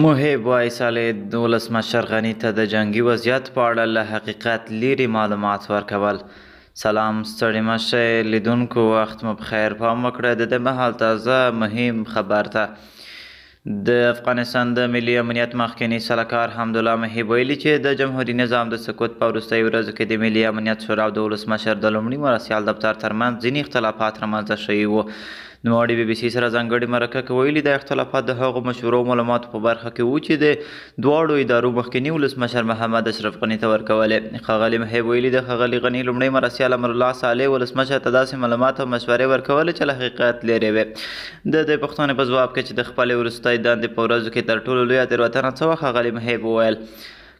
محب وایسالی دولس مشر غني ته د جنګي وضعیت په اړه له حقیقت لیرې معلومات ورکول سلام ستړي مشه لیدونکو وخت مو بخیر پام وکړه د دې مهال تازه مهم خبر ته د افغانستان د ملي امنیت مخکنی سلاکار حمدالله محب ویلي چې د جمهوریت نظام د سقوط په وروستیو ورځو کې د ملي امنیت شورا او د ولسمشر د لومړي مرستیال دفتر ترمنځ ځینې اختلافات رامنځته شوي وو نوموړي بي بي سي سره ځانګړې مرکه کې ویلي د اختلافات د هغو مشورو معلوماتو په برخه کې و چې د دواړو ادارو مخکني ولسمشر محمد اشرف غني ته ورکولې خغلی محب ویلي د خغلی غني لومړی مرستیال امر الله صالح ولسمشر ته داسې معلومات او مشورې ورکولې چې له حقیقت لرې وې د دې پښتنې په ځواب کې چې د خپل ورستۍ داندې په ورځو کې تر ټولو لوی تېروتنه څه وخت غلی محب وویل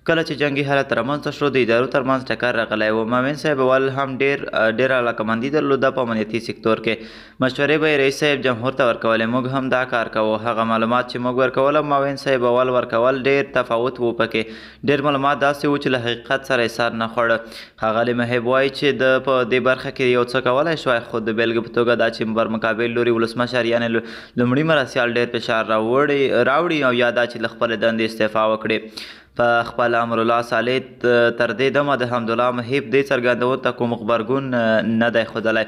کله چې جنگي حالت رامنځته شو د ادارو ترمنځ ټکر راغلی و مامین صاحب اول هم ډیر ډیر علاقمندي درلوده په امنیتي سکتور کې مشورې به رئیس صاحب جمهور ته ورکولې موږ هم دا کار کوو هغه معلومات چې موږ ورکول مامین صاحب اول ورکول ډیر تفاوت وو پکې ډیر معلومات داسې و چې له حقیقت سره سر نه خوړه هغه لمحب وایي چې د په دې برخه کې یو څه کولای شوای خو د بیلګې په توګه دا چې برمقابل لوري ولسمشر یعنی لومړي مرستیال ډیر فشار راوړي راوړي او یادا چې لخپل دندې استعفا وکړي په خپل امر الله صالح تر دې دمه د حمدالله محب دې څرګندونو ته کوم غبرګون نه دی ښودلی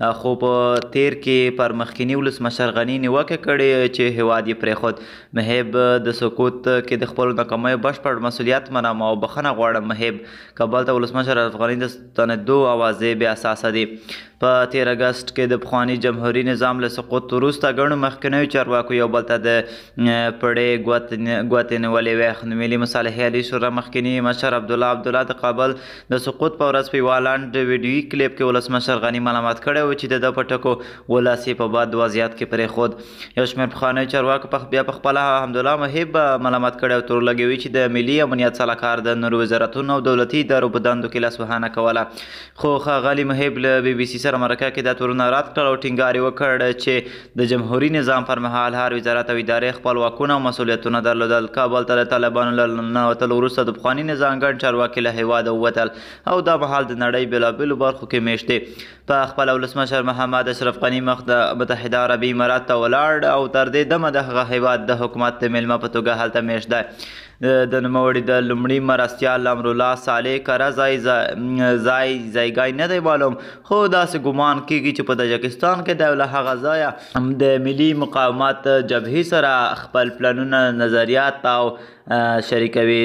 خو په تیر کې پر مخکینی ولسمشر غنی نیوکه کړې چې هواد یې پرېښود مهیب د سقوط کې د خپلو ناکامیو بشپړ مسؤلیت منم او بخښنه غواړم مهیب کابل ته ولسمشر افغاني د ستنېدو اوازې بې اساسه دي په 13 اگست کې د پخوانی جمهوریت نظام له سقوط وروسته ګڼو مخکنیو چارواکو یو بل ته د پړې ګوتې نیولې وې نو ملي مصالحې علي شورا مخکنی مشر عبد الله عبد الله د قابل د سقوط په ورځ په والاند ویډیوي کلیپ کې ولسمشر غنی معلومات کړی و چې د د پټکو ولاسي په باد وضعیت کې پرې خود یو شمېر پخوانی چارواکو په بیا په خپله حمدالله محب ملامت کړی او تور لګوي چې د ملي امنیت سلاکار د نورو وزارتونو او دولتي ادارو په دندو کې لاسوهانه کوله خو ښاغلي محب له بي بي سي سره مرکه کې دا تورونه رد کړل او ټینګار یې وکړ چې د جمهوري نظام پر مهال هر وزارت او ادارې خپل واکونه او مسولیتونه درلودل کابل ته د طالبانو له ننوتلو وروسته د پخواني نظام ګڼ چارواکي له هېواده ووتل او دا مهال د نړۍ بېلابېلو برخو کې میشتې په خپله ولسمه ولسمشر محمد اشرف غني مخ د متحده عربي امارات ته ولاړ او تر دې دمه د هغه هیواد د حکومت د میلمه په توګه هلته میشت دی د نوموړي د لومړي مرستیال امرالله صالح کره ځای ځای ځایګای نه دی معلوم خو داسې ګمان کیږي چې په تاجکستان کې د له هغه ځایه د ملي مقاومت جبهې سره خپل پلانونه نظریات او شریکوي